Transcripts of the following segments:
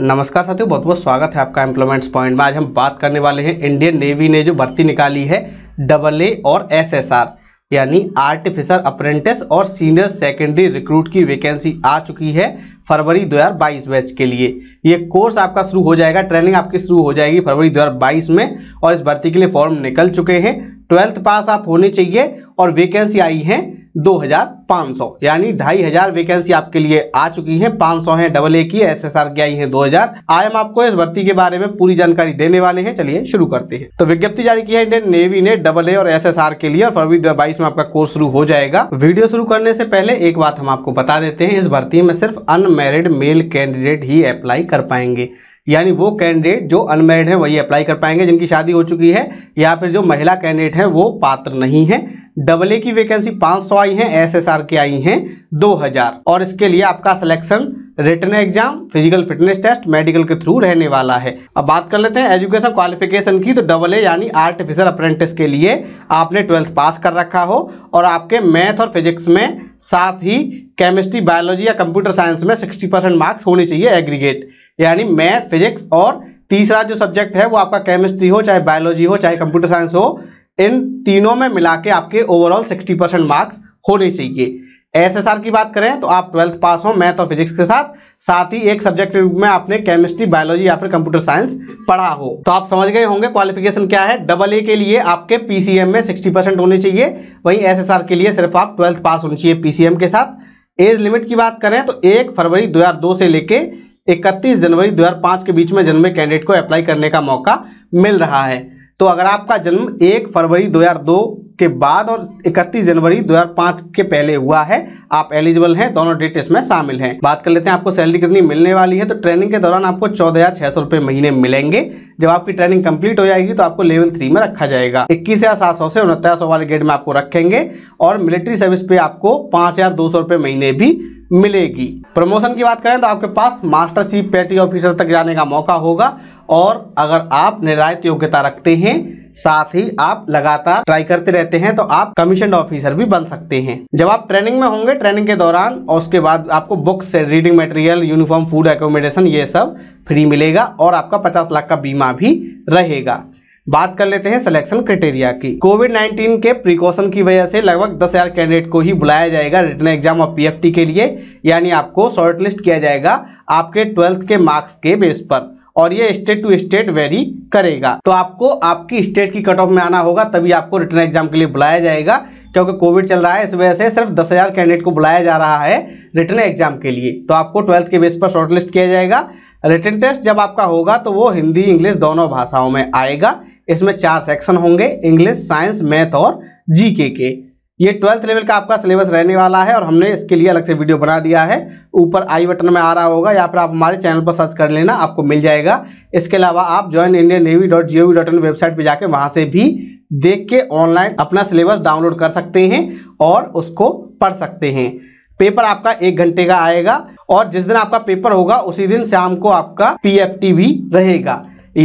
नमस्कार साथियों बहुत बहुत स्वागत है आपका एम्प्लॉयमेंट्स पॉइंट में आज हम बात करने वाले हैं इंडियन नेवी ने जो भर्ती निकाली है डबल ए और एसएसआर यानी आर्टिफिशर अप्रेंटिस और सीनियर सेकेंडरी रिक्रूट की वैकेंसी आ चुकी है फरवरी 2022 बैच के लिए ये कोर्स आपका शुरू हो जाएगा ट्रेनिंग आपकी शुरू हो जाएगी फरवरी दो में और इस भर्ती के लिए फॉर्म निकल चुके हैं ट्वेल्थ पास आप होने चाहिए और वैकेंसी आई है 2500 यानी ढाई हजार वैकेंसी आपके लिए आ चुकी है 500 है डबल ए की एस एस आर की आई है हजार आई हम आपको इस भर्ती के बारे में पूरी जानकारी देने वाले हैं चलिए शुरू करते हैं तो विज्ञप्ति जारी की है इंडियन नेवी ने डबल ए और एस एस आर के लिए और फरवरी दो में आपका कोर्स शुरू हो जाएगा वीडियो शुरू करने से पहले एक बात हम आपको बता देते हैं इस भर्ती में सिर्फ अनमेरिड मेल कैंडिडेट ही अप्लाई कर पाएंगे यानी वो कैंडिडेट जो अनमेरिड है वही अप्लाई कर पाएंगे जिनकी शादी हो चुकी है या फिर जो महिला कैंडिडेट है वो पात्र नहीं है डबल ए की वैकेंसी 500 आई हैं एसएसआर की आई हैं 2000 और इसके लिए आपका selection written exam physical fitness test medical के थ्रू रहने वाला है अब बात कर लेते हैं एजुकेशन क्वालिफिकेशन की तो डबल ए यानी आर्टिफिशियल अप्रेंटिस के लिए आपने ट्वेल्थ पास कर रखा हो और आपके मैथ और फिजिक्स में साथ ही केमिस्ट्री बायोलॉजी या कंप्यूटर साइंस में सिक्सटी परसेंट मार्क्स होने चाहिए एग्रीगेट यानी मैथ फिजिक्स और तीसरा जो सब्जेक्ट है वो आपका केमिस्ट्री हो चाहे बायोलॉजी हो चाहे कंप्यूटर साइंस हो इन तीनों में मिला के आपके ओवरऑल सिक्सटी परसेंट मार्क्स होने चाहिए एसएसआर की बात करें तो आप ट्वेल्थ पास हो मैथ और फिजिक्स के साथ साथ ही एक सब्जेक्ट के रूप में आपने केमिस्ट्री बायोलॉजी या फिर कंप्यूटर साइंस पढ़ा हो तो आप समझ गए होंगे क्वालिफिकेशन क्या है डबल ए के लिए आपके पीसीएम में 60 परसेंट होने चाहिए वहीं एसएसआर के लिए सिर्फ आप ट्वेल्थ पास होनी चाहिए पीसीएम के साथ एज लिमिट की बात करें तो एक फरवरी दो से लेकर इकतीस जनवरी दो के बीच में जन्मे कैंडिडेट को अप्लाई करने का मौका मिल रहा है तो अगर आपका जन्म एक फरवरी 2002 के बाद और 31 जनवरी 2005 के पहले हुआ है आप एलिजिबल हैं दोनों डेट इसमें शामिल हैं बात कर लेते हैं आपको सैलरी कितनी मिलने वाली है तो ट्रेनिंग के दौरान आपको चौदह हज़ार छह सौ रुपए महीने मिलेंगे जब आपकी ट्रेनिंग कंप्लीट हो जाएगी तो आपको लेवल थ्री में रखा जाएगा इक्कीस हज़ार सात सौ से उनहत्तर सौ वाले गेट में आपको रखेंगे और मिलिट्री सर्विस पे आपको पांच हज़ार दो सौ रुपए महीने भी मिलेगी प्रमोशन की बात करें तो आपके पास मास्टर चीफ पेटी ऑफिसर तक जाने का मौका होगा और अगर आप निर्धारित योग्यता रखते हैं साथ ही आप लगातार ट्राई करते रहते हैं तो आप कमीशन ऑफिसर भी बन सकते हैं जब आप ट्रेनिंग में होंगे ट्रेनिंग के दौरान और उसके बाद आपको books reading material uniform food accommodation ये सब फ्री मिलेगा और आपका पचास लाख का बीमा भी रहेगा बात कर लेते हैं सिलेक्शन क्राइटेरिया की कोविड 19 के प्रिकॉशन की वजह से लगभग दस हज़ार कैंडिडेट को ही बुलाया जाएगा रिटर्न एग्जाम और पीएफटी के लिए यानी आपको शॉर्टलिस्ट किया जाएगा आपके ट्वेल्थ के मार्क्स के बेस पर और ये स्टेट टू स्टेट वेरी करेगा तो आपको आपकी स्टेट की कट ऑफ में आना होगा तभी आपको रिटर्न एग्जाम के लिए बुलाया जाएगा क्योंकि कोविड चल रहा है इस वजह से सिर्फ दस हज़ार कैंडिडेट को बुलाया जा रहा है रिटर्न एग्जाम के लिए तो आपको ट्वेल्थ के बेस पर शॉर्टलिस्ट किया जाएगा रिटर्न टेस्ट जब आपका होगा तो वो हिंदी इंग्लिश दोनों भाषाओं में आएगा इसमें चार सेक्शन होंगे इंग्लिश साइंस मैथ और जी के ये ट्वेल्थ लेवल का आपका सिलेबस रहने वाला है और हमने इसके लिए अलग से वीडियो बना दिया है ऊपर आई बटन में आ रहा होगा या फिर आप हमारे चैनल पर सर्च कर लेना आपको मिल जाएगा इसके अलावा आप join Indian Navy dot G O V dot in website पर जाकर वहाँ से भी देख के ऑनलाइन अपना सिलेबस डाउनलोड कर सकते हैं और उसको पढ़ सकते हैं पेपर आपका एक घंटे का आएगा और जिस दिन आपका पेपर होगा उसी दिन शाम को आपका पी भी रहेगा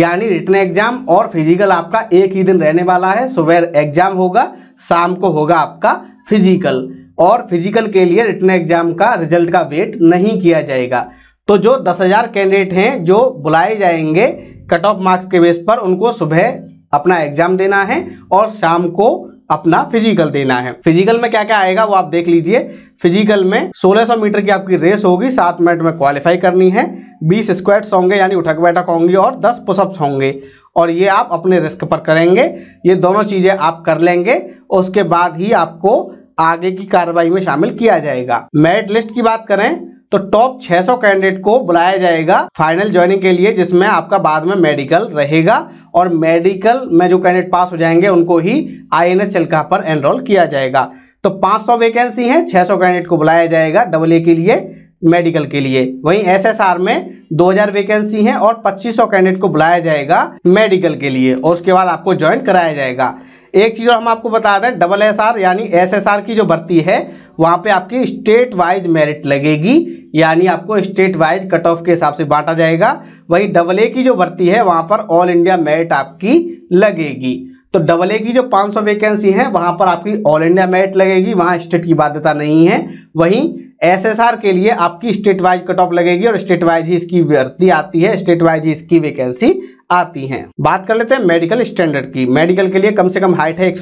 यानी रिटर्न एग्जाम और फिजिकल आपका एक ही दिन रहने वाला है सुबह एग्जाम होगा शाम को होगा आपका फिजिकल और फिजिकल के लिए रिटर्न एग्जाम का रिजल्ट का वेट नहीं किया जाएगा तो जो दस हज़ार कैंडिडेट हैं जो बुलाए जाएंगे कट ऑफ मार्क्स के बेस पर उनको सुबह अपना एग्जाम देना है और शाम को अपना फिजिकल देना है फिजिकल में क्या क्या आएगा वो आप देख लीजिए फिजिकल में 1600 मीटर की आपकी रेस होगी सात मिनट में क्वालिफाई करनी है 20 स्क्वाट्स होंगे यानी उठक बैठक होंगी और 10 पुशअप्स होंगे और ये आप अपने रिस्क पर करेंगे ये दोनों चीज़ें आप कर लेंगे उसके बाद ही आपको आगे की कार्रवाई में शामिल किया जाएगा मेरिट लिस्ट की बात करें तो टॉप 600 कैंडिडेट को बुलाया जाएगा फाइनल ज्वाइनिंग के लिए जिसमें आपका बाद में मेडिकल रहेगा और मेडिकल में जो कैंडिडेट पास हो जाएंगे उनको ही आई एन पर एनरोल किया जाएगा तो 500 वैकेंसी है 600 कैंडिडेट को बुलाया जाएगा डबल ए के लिए मेडिकल के लिए वहीं एसएसआर में 2000 वैकेंसी हैं और 2500 कैंडिडेट को बुलाया जाएगा मेडिकल के लिए और उसके बाद आपको ज्वाइन कराया जाएगा एक चीज़ हम आपको बता दें डबल एस आर यानी एस एस आर की जो भर्ती है वहाँ पे आपकी स्टेट वाइज मेरिट लगेगी यानी आपको स्टेट वाइज कट ऑफ के हिसाब से बांटा जाएगा वही डबल ए की जो भर्ती है वहाँ पर ऑल इंडिया मेरिट आपकी लगेगी तो डबल ए की जो 500 वैकेंसी है वहाँ पर आपकी ऑल इंडिया मेरिट लगेगी वहाँ स्टेट की बाध्यता नहीं है वहीं आर के लिए आपकी स्टेट वाइज कट ऑफ लगेगी और स्टेट वाइज ही इसकी भर्ती आती है स्टेट वाइज ही इसकी वैकेंसी आती हैं बात कर लेते हैं मेडिकल स्टैंडर्ड की मेडिकल के लिए कम से कम हाइट है एक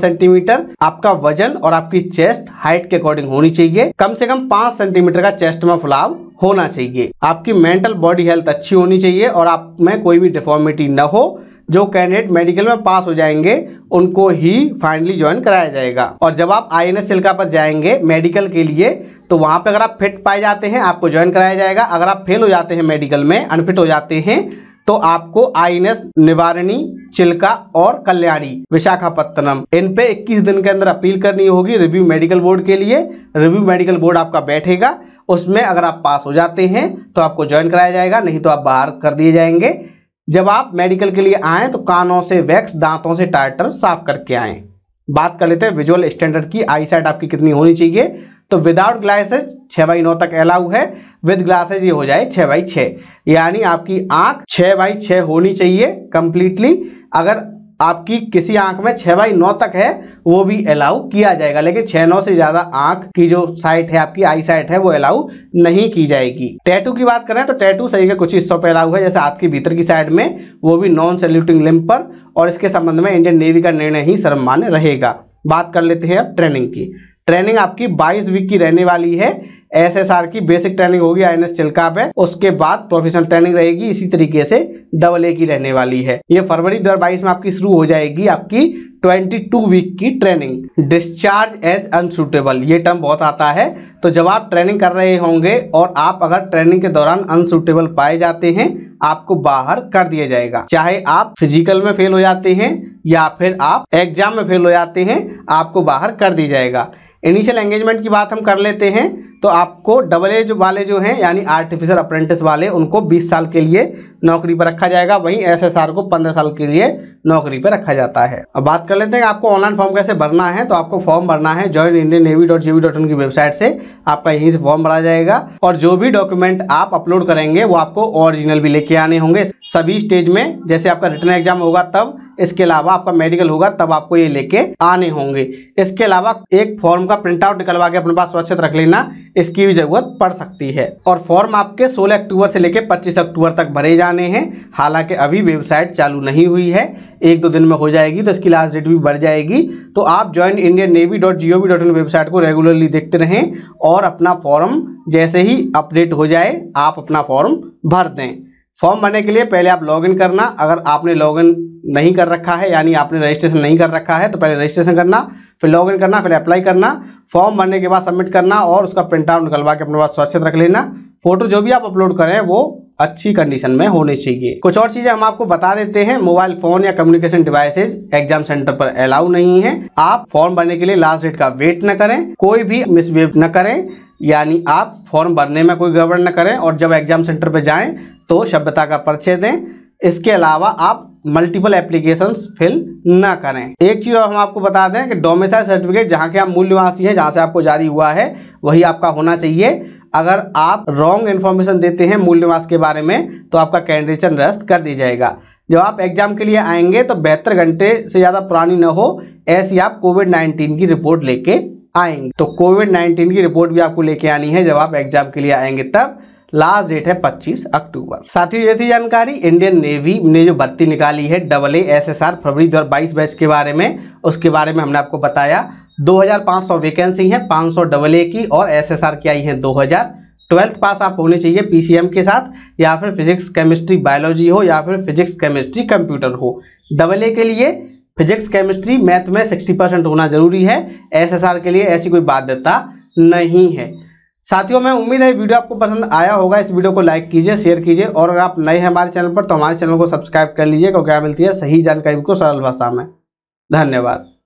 सेंटीमीटर आपका वजन और आपकी चेस्ट हाइट के अकॉर्डिंग होनी चाहिए कम से कम पांच सेंटीमीटर का चेस्ट में फुलाव होना चाहिए आपकी मेंटल बॉडी हेल्थ अच्छी होनी चाहिए और आप में कोई भी डिफॉर्मिटी न हो जो कैंडिडेट मेडिकल में पास हो जाएंगे उनको ही फाइनली ज्वाइन कराया जाएगा और जब आप आई एन एस सिल्का पर जाएंगे मेडिकल के लिए तो वहां पे अगर आप फिट पाए जाते हैं आपको ज्वाइन कराया जाएगा अगर आप फेल हो जाते हैं मेडिकल में अनफिट हो जाते हैं तो आपको आईएनएस निवारणी चिल्का और कल्याणी विशाखापत्तनम इन पे 21 दिन के अंदर अपील करनी होगी रिव्यू मेडिकल बोर्ड के लिए रिव्यू मेडिकल बोर्ड आपका बैठेगा उसमें अगर आप पास हो जाते हैं तो आपको ज्वाइन कराया जाएगा नहीं तो आप बाहर कर दिए जाएंगे जब आप मेडिकल के लिए आए तो कानों से वैक्स दांतों से टाइटर साफ करके आए बात कर लेते हैं विजुअल स्टैंडर्ड की आई साइट आपकी कितनी होनी चाहिए तो विदाउट ग्लासेज छः बाई नौ तक अलाउ है विद ग्लासेज ये हो जाए छः बाई छः यानी आपकी आँख छः बाई छः होनी चाहिए कम्प्लीटली अगर आपकी किसी आंख में छः बाई नौ तक है वो भी अलाउ किया जाएगा लेकिन छः नौ से ज़्यादा आंख की जो साइट है आपकी आई साइट है वो अलाउ नहीं की जाएगी टैटू की बात करें तो टैटू सही के कुछ हिस्सों पर अलाउ है जैसे हाथ के भीतर की साइड में वो भी नॉन सेल्यूटिंग लिम्प पर और इसके संबंध में इंडियन नेवी का निर्णय ही सर्वमान्य रहेगा बात कर लेते हैं अब ट्रेनिंग की ट्रेनिंग आपकी 22 वीक की रहने वाली है एसएसआर की बेसिक ट्रेनिंग होगी आई एन एस चिल्का पे उसके बाद प्रोफेशनल ट्रेनिंग रहेगी इसी तरीके से डबल ए की रहने वाली है ये फरवरी 2022 में आपकी शुरू हो जाएगी आपकी 22 वीक की ट्रेनिंग डिस्चार्ज एज अनसुटेबल ये टर्म बहुत आता है तो जब आप ट्रेनिंग कर रहे होंगे और आप अगर ट्रेनिंग के दौरान अनसुटेबल पाए जाते हैं आपको बाहर कर दिया जाएगा चाहे आप फिजिकल में फेल हो जाते हैं या फिर आप एग्जाम में फेल हो जाते हैं आपको बाहर कर दिया जाएगा इनिशियल एंगेजमेंट की बात हम कर लेते हैं तो आपको डबल एज वाले जो हैं यानी आर्टिफिशियल अप्रेंटिस वाले उनको 20 साल के लिए नौकरी पर रखा जाएगा वहीं एसएसआर को 15 साल के लिए नौकरी पर रखा जाता है अब बात कर लेते हैं आपको ऑनलाइन फॉर्म कैसे भरना है तो आपको फॉर्म भरना है join Indian Navy dot G dot in की वेबसाइट से आपका यहीं से फॉर्म भरा जाएगा और जो भी डॉक्यूमेंट आप अपलोड करेंगे वो आपको ओरिजिनल भी लेके आने होंगे सभी स्टेज में जैसे आपका रिटर्न एग्जाम होगा तब इसके अलावा आपका मेडिकल होगा तब आपको ये लेके आने होंगे इसके अलावा एक फॉर्म का प्रिंट आउट निकलवा के अपने पास सुरक्षित रख लेना इसकी भी जरूरत पड़ सकती है और फॉर्म आपके 16 अक्टूबर से लेके 25 अक्टूबर तक भरे जाने हैं हालांकि अभी वेबसाइट चालू नहीं हुई है एक दो दिन में हो जाएगी तो इसकी लास्ट डेट भी बढ़ जाएगी तो आप join Indian Navy dot G O V dot in website को रेगुलरली देखते रहें और अपना फॉर्म जैसे ही अपडेट हो जाए आप अपना फॉर्म भर दें फॉर्म भरने के लिए पहले आप लॉगिन करना अगर आपने लॉगिन नहीं कर रखा है यानी आपने रजिस्ट्रेशन नहीं कर रखा है तो पहले रजिस्ट्रेशन करना फिर लॉगिन करना फिर अप्लाई करना फॉर्म भरने के बाद सबमिट करना और उसका प्रिंट आउट निकलवा के अपने पास सुरक्षित रख लेना फोटो जो भी आप अपलोड करें वो अच्छी कंडीशन में होने चाहिए कुछ और चीजें हम आपको बता देते हैं मोबाइल फोन या कम्युनिकेशन डिवाइसेज एग्जाम सेंटर पर अलाउ नहीं है आप फॉर्म भरने के लिए लास्ट डेट का वेट न करें कोई भी मिसबिहेव न करें यानी आप फॉर्म भरने में कोई गड़बड़ न करें और जब एग्जाम सेंटर पर जाएं तो सभ्यता का परिचय दें इसके अलावा आप मल्टीपल एप्लीकेशंस फिल ना करें एक चीज़ हम आपको बता दें कि डोमिसाइल सर्टिफिकेट जहाँ के आप मूल निवासी हैं जहाँ से आपको जारी हुआ है वही आपका होना चाहिए अगर आप रॉन्ग इन्फॉर्मेशन देते हैं मूल निवास के बारे में तो आपका कैंडिडेचर निरस्त कर दिया जाएगा जब आप एग्जाम के लिए आएंगे तो बेहतर घंटे से ज़्यादा पुरानी न हो ऐसी आप कोविड नाइन्टीन की रिपोर्ट लेके आएंगे तो कोविड नाइन्टीन की रिपोर्ट भी आपको लेके आनी है जब आप एग्जाम के लिए आएंगे तब लास्ट डेट है 25 अक्टूबर साथियों ये थी जानकारी इंडियन नेवी ने जो भर्ती निकाली है double A S S R फरवरी दो बैच के बारे में उसके बारे में हमने आपको बताया 2500 वैकेंसी है 500 डबल ए की और एसएसआर की आई है 2000 ट्वेल्थ पास आप होने चाहिए पीसीएम के साथ या फिर फिजिक्स केमिस्ट्री बायोलॉजी हो या फिर फिजिक्स केमिस्ट्री कंप्यूटर हो डबल ए के लिए फिजिक्स केमिस्ट्री मैथ में 60 परसेंट होना जरूरी है एसएसआर के लिए ऐसी कोई बाध्यता नहीं है साथियों मैं उम्मीद है वीडियो आपको पसंद आया होगा इस वीडियो को लाइक कीजिए शेयर कीजिए और अगर आप नए हैं हमारे चैनल पर तो हमारे चैनल को सब्सक्राइब कर लीजिए क्योंकि मिलती है सही जानकारी को सरल भाषा में धन्यवाद